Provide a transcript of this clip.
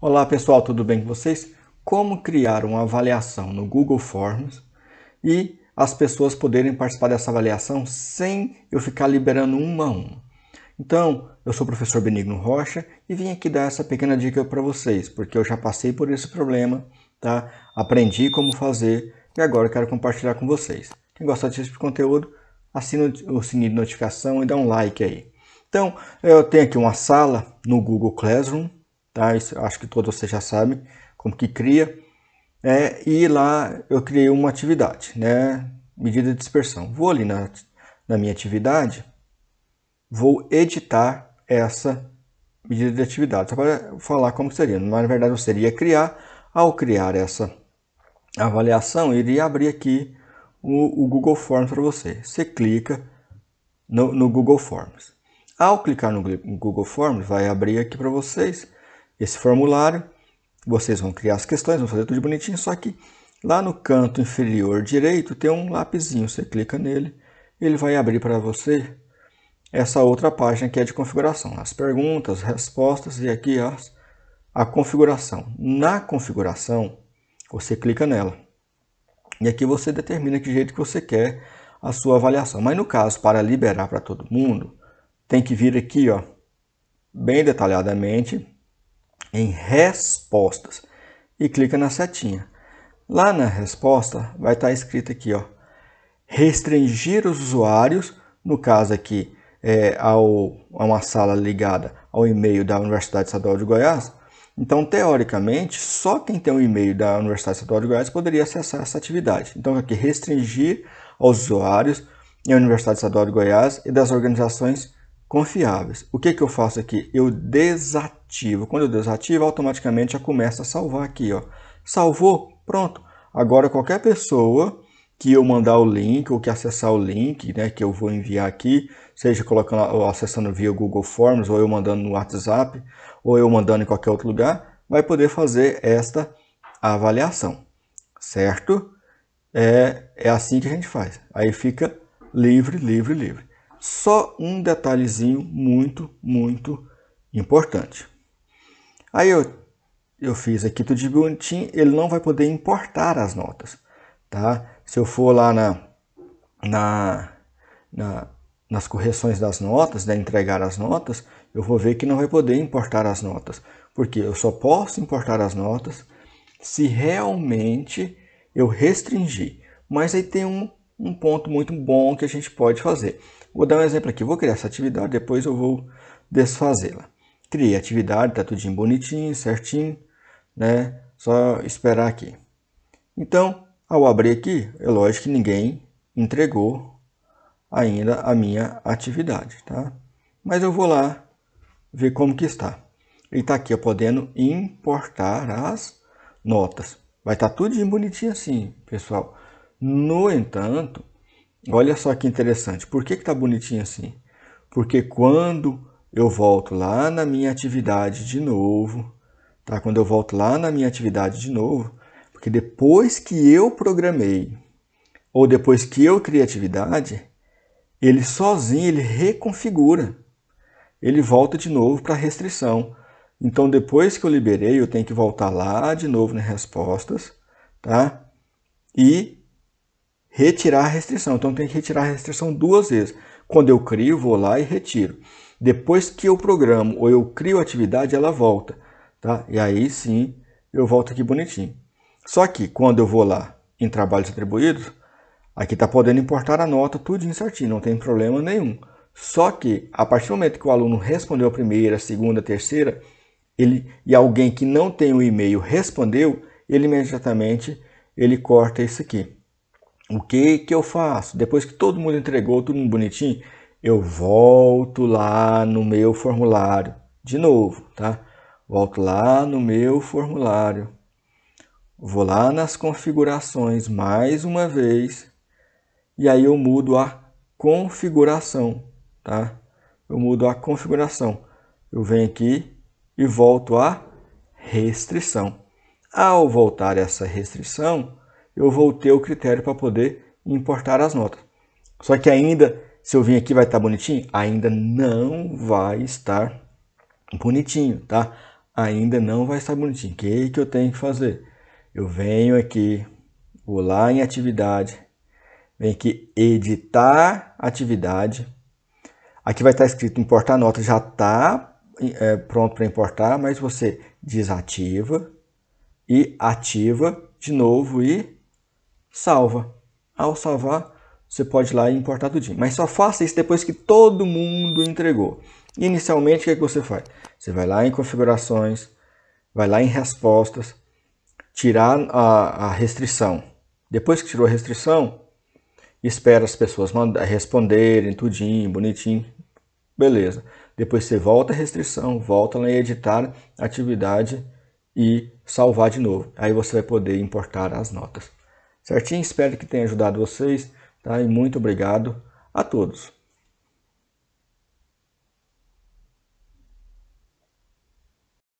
Olá pessoal, tudo bem com vocês? Como criar uma avaliação no Google Forms e as pessoas poderem participar dessa avaliação sem eu ficar liberando uma a uma. Então, eu sou o professor Benigno Rocha e vim aqui dar essa pequena dica para vocês, porque eu já passei por esse problema, tá? Aprendi como fazer e agora quero compartilhar com vocês. Quem gosta desse tipo de conteúdo, assina o sininho de notificação e dá um like aí. Então, eu tenho aqui uma sala no Google Classroom tá? Isso, acho que todos vocês já sabem como que cria. Né? E lá eu criei uma atividade, né? Medida de dispersão. Vou ali na, na minha atividade, vou editar essa medida de atividade, só para falar como seria. Mas, na verdade, eu seria criar. Ao criar essa avaliação, eu iria abrir aqui o, o Google Forms para você. Você clica no, no Google Forms. Ao clicar no Google Forms, vai abrir aqui para vocês esse formulário. Vocês vão criar as questões, vão fazer tudo bonitinho, só que lá no canto inferior direito tem um lapisinho, você clica nele, ele vai abrir para você essa outra página que é de configuração, as perguntas, respostas e aqui as, a configuração. Na configuração, você clica nela. E aqui você determina que jeito que você quer a sua avaliação. Mas no caso, para liberar para todo mundo, tem que vir aqui, ó, bem detalhadamente, em respostas e clica na setinha. Lá na resposta vai estar tá escrito aqui, ó, restringir os usuários, no caso aqui é, ao, a uma sala ligada ao e-mail da Universidade Estadual de Goiás. Então, teoricamente, só quem tem o um e-mail da Universidade Estadual de Goiás poderia acessar essa atividade. Então, aqui restringir aos usuários da Universidade Estadual de Goiás e das organizações confiáveis. O que, que eu faço aqui? Eu desativo. Quando eu desativo, automaticamente já começa a salvar aqui. Ó. Salvou, pronto. Agora qualquer pessoa que eu mandar o link ou que acessar o link né, que eu vou enviar aqui, seja colocando ou acessando via Google Forms, ou eu mandando no WhatsApp, ou eu mandando em qualquer outro lugar, vai poder fazer esta avaliação, certo? É, é assim que a gente faz. Aí fica livre, livre, livre. Só um detalhezinho muito, muito importante. Aí eu, eu fiz aqui tudo de bonitinho, ele não vai poder importar as notas, tá? Se eu for lá na, na, na nas correções das notas, né, entregar as notas, eu vou ver que não vai poder importar as notas, porque eu só posso importar as notas se realmente eu restringir. Mas aí tem um, um ponto muito bom que a gente pode fazer. Vou dar um exemplo aqui. vou criar essa atividade, depois eu vou desfazê-la. Criei a atividade, tá tudo bonitinho, certinho, né? Só esperar aqui. Então, ao abrir aqui, é lógico que ninguém entregou ainda a minha atividade, tá? Mas eu vou lá ver como que está. Ele está aqui, eu podendo importar as notas. Vai estar tá tudo bonitinho assim, pessoal. No entanto, Olha só que interessante. Por que está bonitinho assim? Porque quando eu volto lá na minha atividade de novo, tá? quando eu volto lá na minha atividade de novo, porque depois que eu programei ou depois que eu criei atividade, ele sozinho ele reconfigura. Ele volta de novo para a restrição. Então, depois que eu liberei, eu tenho que voltar lá de novo nas respostas, tá? E retirar a restrição. Então tem que retirar a restrição duas vezes. Quando eu crio, vou lá e retiro. Depois que eu programo ou eu crio a atividade, ela volta. Tá? E aí sim eu volto aqui bonitinho. Só que quando eu vou lá em trabalhos atribuídos, aqui está podendo importar a nota tudo certinho, não tem problema nenhum. Só que a partir do momento que o aluno respondeu a primeira, a segunda, a terceira, ele, e alguém que não tem o e-mail respondeu, ele imediatamente ele corta isso aqui. O que que eu faço? Depois que todo mundo entregou, tudo bonitinho, eu volto lá no meu formulário. De novo, tá? Volto lá no meu formulário. Vou lá nas configurações mais uma vez. E aí eu mudo a configuração, tá? Eu mudo a configuração. Eu venho aqui e volto a restrição. Ao voltar essa restrição, eu vou ter o critério para poder importar as notas. Só que ainda, se eu vir aqui, vai estar bonitinho? Ainda não vai estar bonitinho, tá? Ainda não vai estar bonitinho. O que, que eu tenho que fazer? Eu venho aqui, vou lá em atividade, venho aqui editar atividade. Aqui vai estar escrito importar nota, já está é, pronto para importar, mas você desativa e ativa de novo e salva. Ao salvar, você pode ir lá e importar tudinho. Mas só faça isso depois que todo mundo entregou. Inicialmente, o que, é que você faz? Você vai lá em configurações, vai lá em respostas, tirar a, a restrição. Depois que tirou a restrição, espera as pessoas responderem tudinho, bonitinho. Beleza. Depois você volta a restrição, volta lá em editar atividade e salvar de novo. Aí você vai poder importar as notas. Certinho? Espero que tenha ajudado vocês, tá? E muito obrigado a todos.